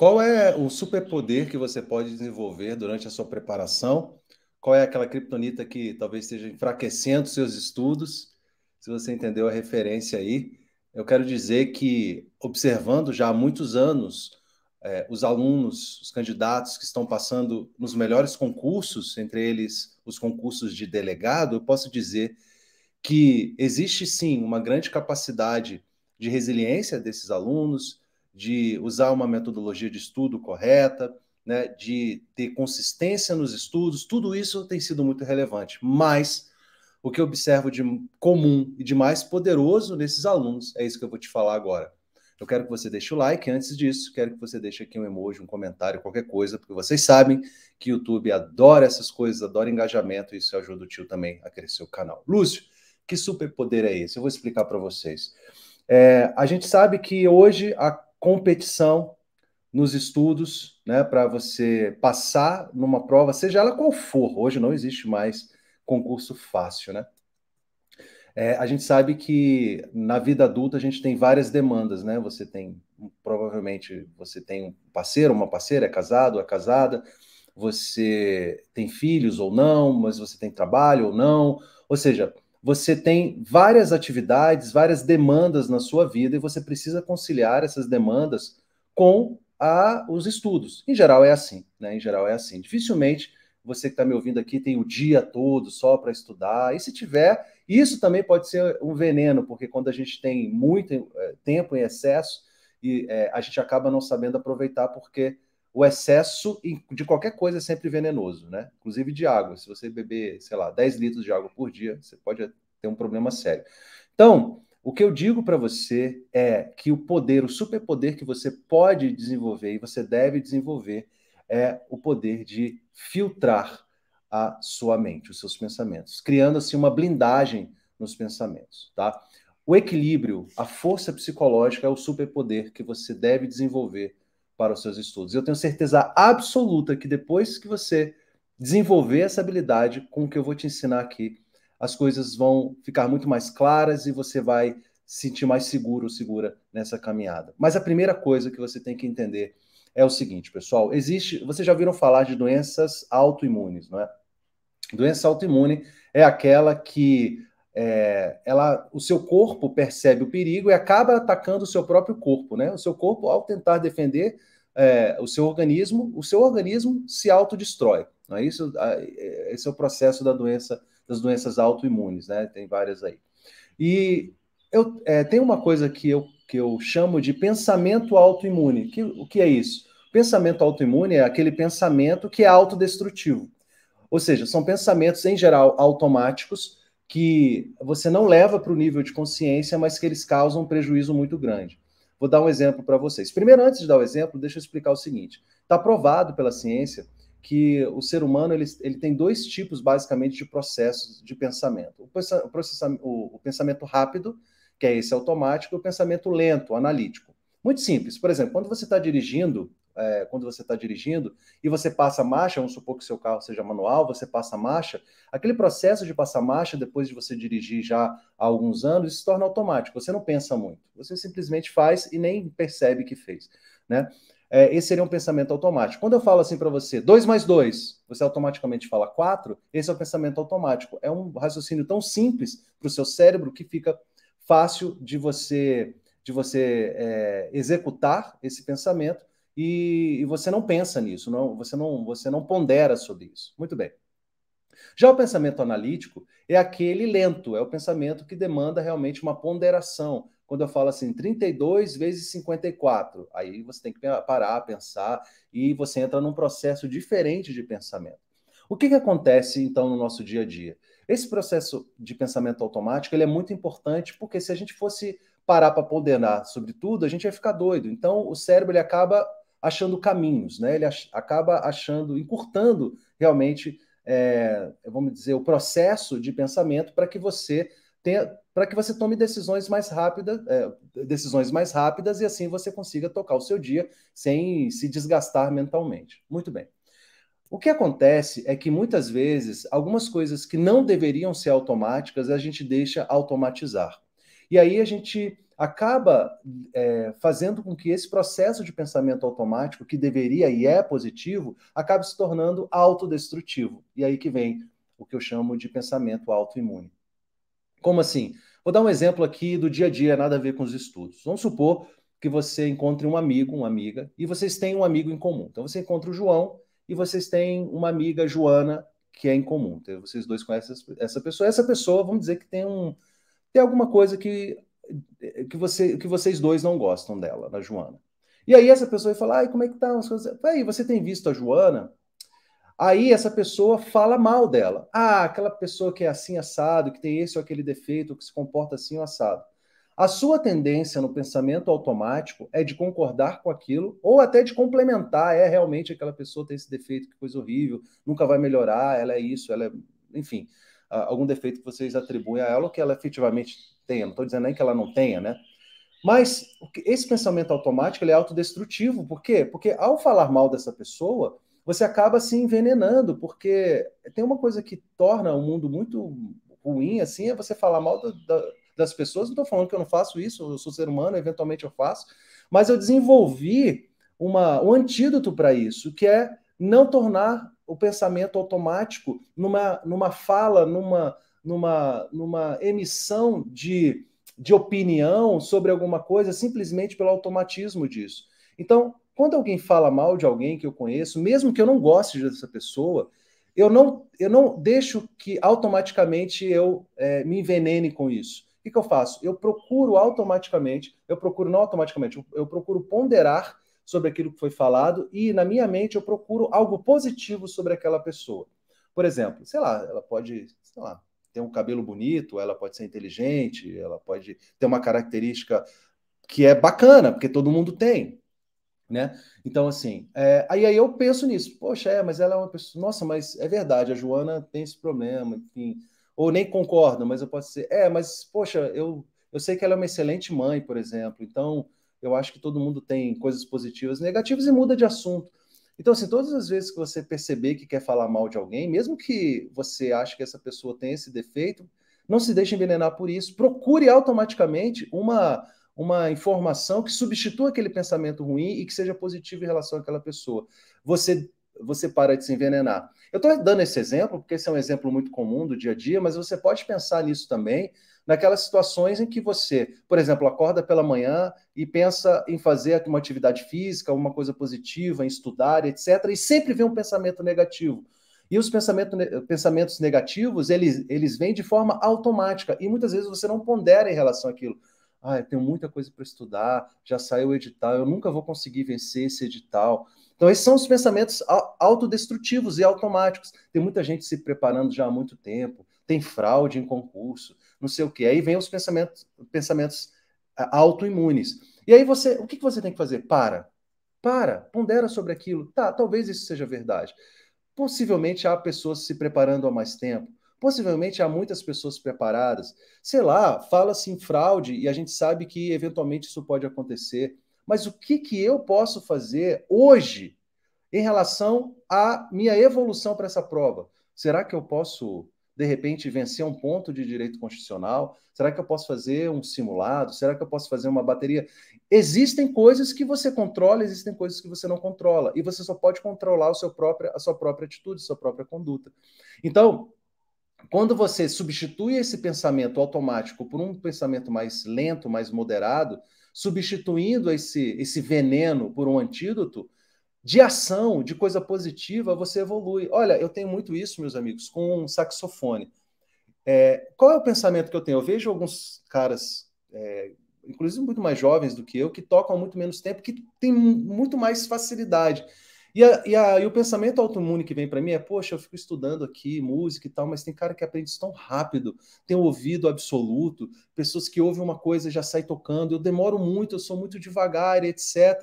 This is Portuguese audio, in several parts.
Qual é o superpoder que você pode desenvolver durante a sua preparação? Qual é aquela criptonita que talvez esteja enfraquecendo seus estudos? Se você entendeu a referência aí, eu quero dizer que, observando já há muitos anos é, os alunos, os candidatos que estão passando nos melhores concursos, entre eles os concursos de delegado, eu posso dizer que existe sim uma grande capacidade de resiliência desses alunos, de usar uma metodologia de estudo correta, né, de ter consistência nos estudos, tudo isso tem sido muito relevante. Mas o que eu observo de comum e de mais poderoso nesses alunos é isso que eu vou te falar agora. Eu quero que você deixe o like. Antes disso, quero que você deixe aqui um emoji, um comentário, qualquer coisa, porque vocês sabem que o YouTube adora essas coisas, adora engajamento, e isso ajuda o tio também a crescer o canal. Lúcio, que superpoder é esse? Eu vou explicar para vocês. É, a gente sabe que hoje a competição nos estudos, né, para você passar numa prova, seja ela qual for. Hoje não existe mais concurso fácil, né? É, a gente sabe que na vida adulta a gente tem várias demandas, né? Você tem, provavelmente, você tem um parceiro, uma parceira, é casado, é casada, você tem filhos ou não, mas você tem trabalho ou não. Ou seja, você tem várias atividades, várias demandas na sua vida e você precisa conciliar essas demandas com a, os estudos. Em geral é assim, né? Em geral é assim. Dificilmente você que está me ouvindo aqui tem o dia todo só para estudar. E se tiver, isso também pode ser um veneno, porque quando a gente tem muito eh, tempo em excesso, e, é, a gente acaba não sabendo aproveitar porque o excesso de qualquer coisa é sempre venenoso, né? Inclusive de água. Se você beber, sei lá, 10 litros de água por dia, você pode ter um problema sério. Então, o que eu digo para você é que o poder, o superpoder que você pode desenvolver e você deve desenvolver é o poder de filtrar a sua mente, os seus pensamentos, criando assim uma blindagem nos pensamentos, tá? O equilíbrio, a força psicológica é o superpoder que você deve desenvolver para os seus estudos. Eu tenho certeza absoluta que depois que você desenvolver essa habilidade com o que eu vou te ensinar aqui, as coisas vão ficar muito mais claras e você vai se sentir mais seguro ou segura nessa caminhada. Mas a primeira coisa que você tem que entender é o seguinte, pessoal, existe, vocês já viram falar de doenças autoimunes, não é? Doença autoimune é aquela que é, ela, o seu corpo percebe o perigo e acaba atacando o seu próprio corpo, né? O seu corpo, ao tentar defender é, o seu organismo, o seu organismo se autodestrói. Não é isso? Ah, é, esse é o processo da doença, das doenças autoimunes, né? Tem várias aí. E eu, é, tem uma coisa que eu, que eu chamo de pensamento autoimune. Que, o que é isso? Pensamento autoimune é aquele pensamento que é autodestrutivo. Ou seja, são pensamentos, em geral, automáticos, que você não leva para o nível de consciência, mas que eles causam um prejuízo muito grande. Vou dar um exemplo para vocês. Primeiro, antes de dar o um exemplo, deixa eu explicar o seguinte: está provado pela ciência que o ser humano ele, ele tem dois tipos basicamente de processos de pensamento. O, processa, o, o pensamento rápido, que é esse automático, e o pensamento lento, analítico. Muito simples. Por exemplo, quando você está dirigindo, é, quando você está dirigindo e você passa marcha, vamos supor que seu carro seja manual, você passa marcha, aquele processo de passar marcha depois de você dirigir já há alguns anos, se torna automático. Você não pensa muito, você simplesmente faz e nem percebe que fez, né? É, esse seria um pensamento automático. Quando eu falo assim para você, 2 mais 2, você automaticamente fala 4, esse é o pensamento automático. É um raciocínio tão simples para o seu cérebro que fica fácil de você de você é, executar esse pensamento e, e você não pensa nisso, não, você, não, você não pondera sobre isso. Muito bem. Já o pensamento analítico é aquele lento, é o pensamento que demanda realmente uma ponderação. Quando eu falo assim, 32 vezes 54, aí você tem que parar, pensar e você entra num processo diferente de pensamento. O que, que acontece então no nosso dia a dia? Esse processo de pensamento automático ele é muito importante porque se a gente fosse parar para ponderar sobre tudo, a gente ia ficar doido. Então o cérebro ele acaba achando caminhos, né? Ele ach acaba achando, encurtando realmente, é, vamos dizer, o processo de pensamento para que você tenha, para que você tome decisões mais rápidas, é, decisões mais rápidas e assim você consiga tocar o seu dia sem se desgastar mentalmente. Muito bem. O que acontece é que muitas vezes algumas coisas que não deveriam ser automáticas a gente deixa automatizar. E aí a gente acaba é, fazendo com que esse processo de pensamento automático, que deveria e é positivo, acabe se tornando autodestrutivo. E aí que vem o que eu chamo de pensamento autoimune. Como assim? Vou dar um exemplo aqui do dia a dia, nada a ver com os estudos. Vamos supor que você encontre um amigo, uma amiga, e vocês têm um amigo em comum. Então você encontra o João e vocês têm uma amiga Joana que é em comum. Então, vocês dois conhecem essa pessoa. Essa pessoa, vamos dizer que tem um tem alguma coisa que que, você, que vocês dois não gostam dela, da Joana. E aí essa pessoa vai falar, ai, como é que tá? As coisas... Aí, você tem visto a Joana? Aí essa pessoa fala mal dela. Ah, aquela pessoa que é assim assado, que tem esse ou aquele defeito, que se comporta assim ou assado. A sua tendência no pensamento automático é de concordar com aquilo ou até de complementar. É realmente aquela pessoa tem esse defeito, que coisa horrível, nunca vai melhorar, ela é isso, ela é. Enfim algum defeito que vocês atribuem a ela, que ela efetivamente tenha. Não estou dizendo nem que ela não tenha, né? Mas esse pensamento automático ele é autodestrutivo. Por quê? Porque ao falar mal dessa pessoa, você acaba se envenenando, porque tem uma coisa que torna o mundo muito ruim, assim, é você falar mal da, das pessoas. Não estou falando que eu não faço isso, eu sou ser humano, eventualmente eu faço. Mas eu desenvolvi uma, um antídoto para isso, que é não tornar o pensamento automático numa, numa fala, numa, numa, numa emissão de, de opinião sobre alguma coisa, simplesmente pelo automatismo disso. Então, quando alguém fala mal de alguém que eu conheço, mesmo que eu não goste dessa pessoa, eu não, eu não deixo que automaticamente eu é, me envenene com isso. O que, que, eu faço? Eu procuro automaticamente, eu procuro não automaticamente, eu, eu procuro ponderar sobre aquilo que foi falado e na minha mente eu procuro algo positivo sobre aquela pessoa. Por exemplo, sei lá, ela pode, sei lá, ter um cabelo bonito, ela pode ser inteligente, ela pode ter uma característica que é bacana, porque todo mundo tem, né? Então, assim, é, aí, aí eu penso nisso, poxa, é, mas ela é uma pessoa, nossa, mas é verdade, a Joana tem esse problema, enfim, ou nem concordo, mas eu posso ser, é, mas, poxa, eu, eu sei que ela é uma excelente mãe, por exemplo, então eu acho que todo mundo tem coisas positivas e negativas e muda de assunto. Então, assim, todas as vezes que você perceber que quer falar mal de alguém, mesmo que você ache que essa pessoa tem esse defeito, não se deixe envenenar por isso. Procure automaticamente uma, uma informação que substitua aquele pensamento ruim e que seja positivo em relação àquela pessoa. Você você para de se envenenar. Eu estou dando esse exemplo, porque esse é um exemplo muito comum do dia a dia, mas você pode pensar nisso também naquelas situações em que você, por exemplo, acorda pela manhã e pensa em fazer uma atividade física, uma coisa positiva, em estudar, etc., e sempre vem um pensamento negativo. E os pensamento, pensamentos negativos, eles, eles vêm de forma automática, e muitas vezes você não pondera em relação àquilo. Ah, eu tenho muita coisa para estudar, já saiu o edital, eu nunca vou conseguir vencer esse edital. Então, esses são os pensamentos autodestrutivos e automáticos. Tem muita gente se preparando já há muito tempo, tem fraude em concurso, não sei o quê. Aí vem os pensamentos, pensamentos ah, autoimunes. E aí você, o que você tem que fazer? Para. Para, pondera sobre aquilo. Tá, talvez isso seja verdade. Possivelmente há pessoas se preparando há mais tempo. Possivelmente há muitas pessoas preparadas. Sei lá, fala-se em fraude e a gente sabe que eventualmente isso pode acontecer. Mas o que, que eu posso fazer hoje em relação à minha evolução para essa prova? Será que eu posso de repente vencer um ponto de direito constitucional? Será que eu posso fazer um simulado? Será que eu posso fazer uma bateria? Existem coisas que você controla, existem coisas que você não controla, e você só pode controlar o seu próprio, a sua própria atitude, a sua própria conduta. Então, quando você substitui esse pensamento automático por um pensamento mais lento, mais moderado, substituindo esse, esse veneno por um antídoto, de ação, de coisa positiva, você evolui. Olha, eu tenho muito isso, meus amigos, com um saxofone. É, qual é o pensamento que eu tenho? Eu vejo alguns caras, é, inclusive muito mais jovens do que eu, que tocam há muito menos tempo, que têm muito mais facilidade. E, a, e, a, e o pensamento autoimune que vem para mim é: poxa, eu fico estudando aqui música e tal, mas tem cara que aprende tão rápido, tem um ouvido absoluto, pessoas que ouvem uma coisa e já saem tocando, eu demoro muito, eu sou muito devagar, etc.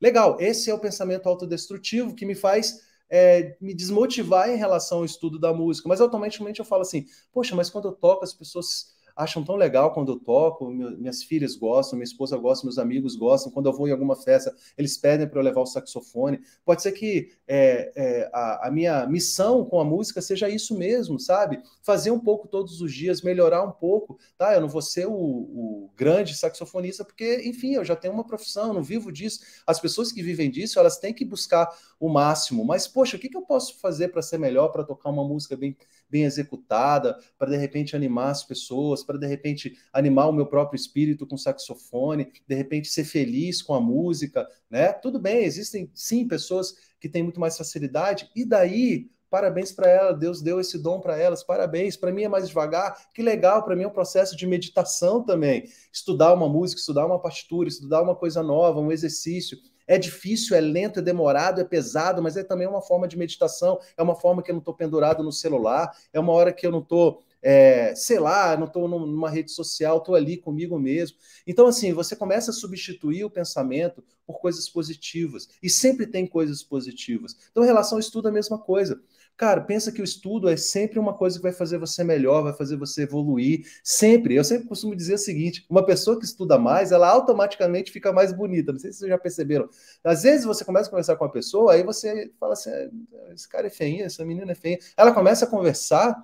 Legal, esse é o pensamento autodestrutivo que me faz é, me desmotivar em relação ao estudo da música. Mas automaticamente eu falo assim, poxa, mas quando eu toco, as pessoas acham tão legal quando eu toco, minhas filhas gostam, minha esposa gosta, meus amigos gostam. Quando eu vou em alguma festa, eles pedem para eu levar o saxofone. Pode ser que é, é, a, a, minha missão com a música seja isso mesmo, sabe? Fazer um pouco todos os dias, melhorar um pouco, tá? Eu não vou ser o, o grande saxofonista, porque, enfim, eu já tenho uma profissão, não vivo disso. As pessoas que vivem disso, elas têm que buscar o máximo. Mas, poxa, o que, que eu posso fazer para ser melhor, para tocar uma música bem, bem executada, para de repente animar as pessoas? para de repente animar o meu próprio espírito com saxofone, de repente ser feliz com a música, né? Tudo bem, existem sim pessoas que têm muito mais facilidade e daí Parabéns para ela, Deus deu esse dom para elas. Parabéns. Para mim é mais devagar. Que legal, para mim é um processo de meditação também. Estudar uma música, estudar uma partitura, estudar uma coisa nova, um exercício. É difícil, é lento, é demorado, é pesado, mas é também uma forma de meditação. É uma forma que eu não estou pendurado no celular, é uma hora que eu não estou é, sei lá, não estou numa rede social, estou ali comigo mesmo. Então, assim, você começa a substituir o pensamento por coisas positivas. E sempre tem coisas positivas. Então, em relação ao estudo, a mesma coisa. Cara, pensa que o estudo é sempre uma coisa que vai fazer você melhor, vai fazer você evoluir. Sempre. Eu sempre costumo dizer o seguinte: uma pessoa que estuda mais, ela automaticamente fica mais bonita. Não sei se vocês já perceberam. Às vezes você começa a conversar com a pessoa, aí você fala assim: ah, esse cara é feinho, essa menina é feia Ela começa a conversar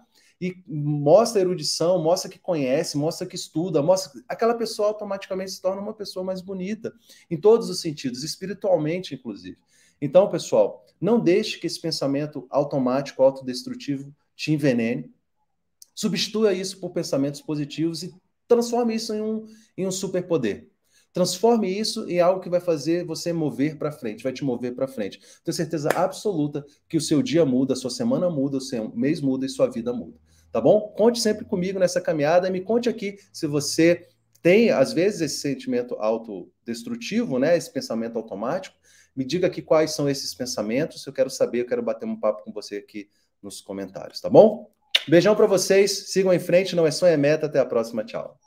e mostra erudição, mostra que conhece, mostra que estuda, mostra aquela pessoa automaticamente se torna uma pessoa mais bonita em todos os sentidos, espiritualmente inclusive. Então, pessoal, não deixe que esse pensamento automático, autodestrutivo te envenene. Substitua isso por pensamentos positivos e transforme isso em um, em um superpoder. Transforme isso em algo que vai fazer você mover para frente, vai te mover para frente. Tenho certeza absoluta que o seu dia muda, a sua semana muda, o seu mês muda e sua vida muda tá bom? Conte sempre comigo nessa caminhada e me conte aqui se você tem, às vezes, esse sentimento autodestrutivo, né? Esse pensamento automático. Me diga aqui quais são esses pensamentos. Eu quero saber, eu quero bater um papo com você aqui nos comentários, tá bom? Beijão para vocês, sigam em frente, não é sonho, é meta. Até a próxima, tchau.